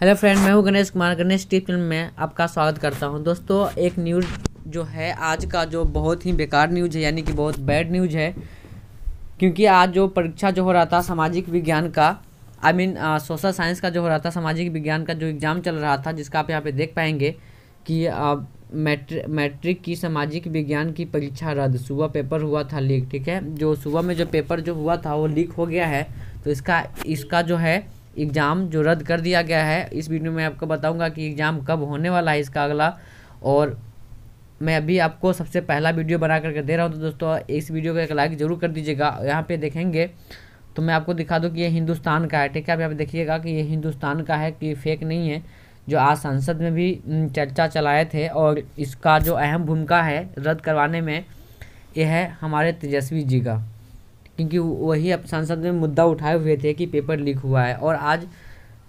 hello friend मैं हूं Ganesh Kumar Ganesh T film में आपका स्वागत करता हूं दोस्तों एक न्यूज़ जो है आज का जो बहुत ही बेकार न्यूज़ है यानी कि बहुत बैड न्यूज़ है क्योंकि आज जो परीक्षा जो हो रहा था सामाजिक विज्ञान का आई मीन सोशल साइंस का जो हो रहा था सामाजिक विज्ञान का जो एग्ज़ाम चल रहा था जिसका आप यहाँ पर देख पाएंगे कि मैट्रिक मैट्रिक की सामाजिक विज्ञान की परीक्षा रद्द सुबह पेपर हुआ था लीक ठीक है जो सुबह में जो पेपर जो हुआ था वो लीक हो गया है तो इसका इसका जो है एग्ज़ाम जो रद्द कर दिया गया है इस वीडियो में आपको बताऊंगा कि एग्ज़ाम कब होने वाला है इसका अगला और मैं अभी आपको सबसे पहला वीडियो बना करके दे रहा हूँ तो दोस्तों इस वीडियो को एक लाइक ज़रूर कर दीजिएगा यहाँ पर देखेंगे तो मैं आपको दिखा दूँ कि ये हिंदुस्तान का है ठीक है अभी आप देखिएगा कि ये हिंदुस्तान का है कि फेक नहीं है जो आज संसद में भी चर्चा चलाए थे और इसका जो अहम भूमिका है रद्द करवाने में यह है हमारे तेजस्वी जी का क्योंकि वही अब सांसद में मुद्दा उठाए हुए थे कि पेपर लीक हुआ है और आज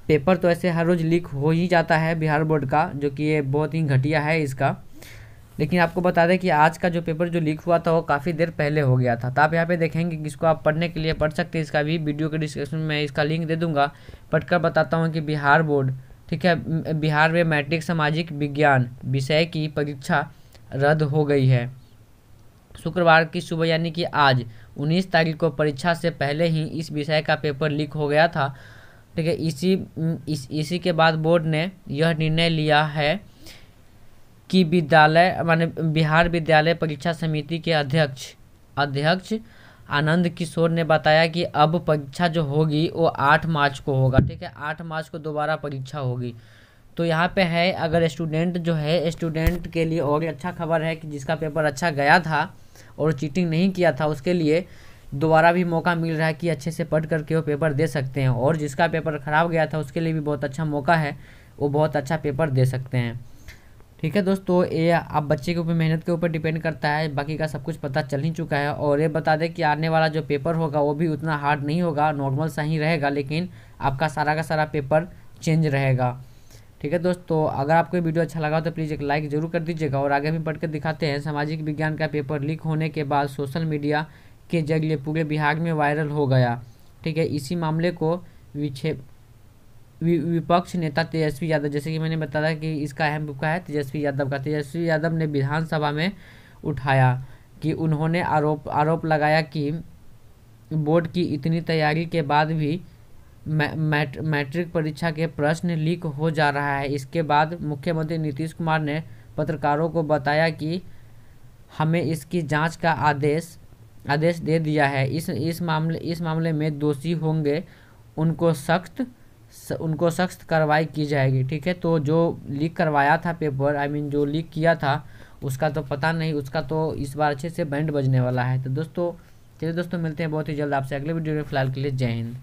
पेपर तो ऐसे हर रोज़ लीक हो ही जाता है बिहार बोर्ड का जो कि ये बहुत ही घटिया है इसका लेकिन आपको बता दें कि आज का जो पेपर जो लीक हुआ था वो काफ़ी देर पहले हो गया था तो आप यहाँ पे देखेंगे कि इसको आप पढ़ने के लिए पढ़ सकते हैं इसका भी वीडियो के डिस्क्रिप्शन में इसका लिंक दे दूंगा पढ़कर बताता हूँ कि बिहार बोर्ड ठीक है बिहार में मैट्रिक सामाजिक विज्ञान विषय की परीक्षा रद्द हो गई है शुक्रवार की सुबह यानी कि आज 19 तारीख को परीक्षा से पहले ही इस विषय का पेपर लीक हो गया था ठीक है इसी इस इसी के बाद बोर्ड ने यह निर्णय लिया है कि विद्यालय माने बिहार विद्यालय परीक्षा समिति के अध्यक्ष अध्यक्ष आनंद किशोर ने बताया कि अब परीक्षा जो होगी वो आठ मार्च को होगा ठीक है आठ मार्च को दोबारा परीक्षा होगी तो यहाँ पे है अगर स्टूडेंट जो है स्टूडेंट के लिए और अच्छा खबर है कि जिसका पेपर अच्छा गया था और चीटिंग नहीं किया था उसके लिए दोबारा भी मौका मिल रहा है कि अच्छे से पढ़ करके वो पेपर दे सकते हैं और जिसका पेपर ख़राब गया था उसके लिए भी बहुत अच्छा मौका है वो बहुत अच्छा पेपर दे सकते हैं ठीक है दोस्तों ये आप बच्चे के ऊपर मेहनत के ऊपर डिपेंड करता है बाकी का सब कुछ पता चल ही चुका है और ये बता दें कि आने वाला जो पेपर होगा वो भी उतना हार्ड नहीं होगा नॉर्मल सा ही रहेगा लेकिन आपका सारा का सारा पेपर चेंज रहेगा ठीक है दोस्तों तो अगर आपको वीडियो अच्छा लगा तो प्लीज़ एक लाइक जरूर कर दीजिएगा और आगे भी पढ़कर दिखाते हैं सामाजिक विज्ञान का पेपर लीक होने के बाद सोशल मीडिया के जरिए पूरे बिहार में वायरल हो गया ठीक है इसी मामले को विक्षेप विपक्ष नेता तेजस्वी यादव जैसे कि मैंने बताया कि इसका अहम भूमिका है तेजस्वी यादव का तेजस्वी यादव ने विधानसभा में उठाया कि उन्होंने आरोप आरोप लगाया कि बोर्ड की इतनी तैयारी के बाद भी मैट्रिक परीक्षा के प्रश्न लीक हो जा रहा है इसके बाद मुख्यमंत्री नीतीश कुमार ने पत्रकारों को बताया कि हमें इसकी जांच का आदेश आदेश दे दिया है इस इस मामले इस मामले में दोषी होंगे उनको सख्त उनको सख्त कार्रवाई की जाएगी ठीक है तो जो लीक करवाया था paper I I mean mean, जो लीक किया था उसका तो पता नहीं उसका तो इस बार अच्छे से बैंड बजने वाला है तो दोस्तों चलिए दोस्तों मिलते हैं बहुत ही जल्द आपसे अगले वीडियो में फिलहाल के लिए जय हिंद